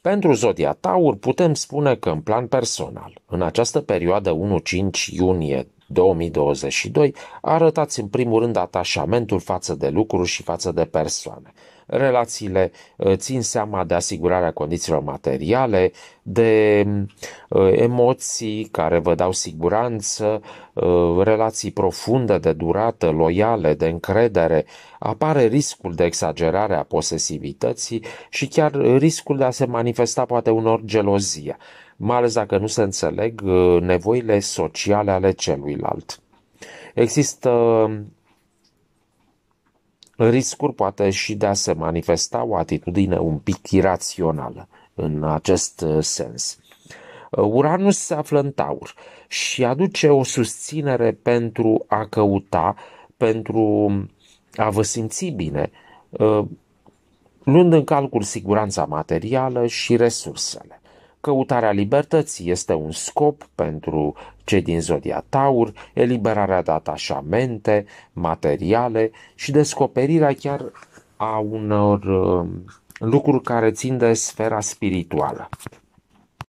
Pentru zodia Taur putem spune că în plan personal, în această perioadă 1-5 iunie 2022, arătați în primul rând atașamentul față de lucruri și față de persoane relațiile uh, țin seama de asigurarea condițiilor materiale, de mm, uh, emoții care vă dau siguranță, uh, relații profunde de durată, loiale, de încredere, apare riscul de exagerare a posesivității și chiar riscul de a se manifesta poate unor gelozie, mai ales dacă nu se înțeleg nevoile sociale ale celuilalt. Există riscuri poate și de a se manifesta o atitudine un pic irațională în acest uh, sens. Uh, Uranus se află în taur și aduce o susținere pentru a căuta, pentru a vă simți bine, uh, luând în calcul siguranța materială și resursele. Căutarea libertății este un scop pentru cei din zodia Taur, eliberarea de atașamente materiale și descoperirea chiar a unor uh, lucruri care țin de sfera spirituală.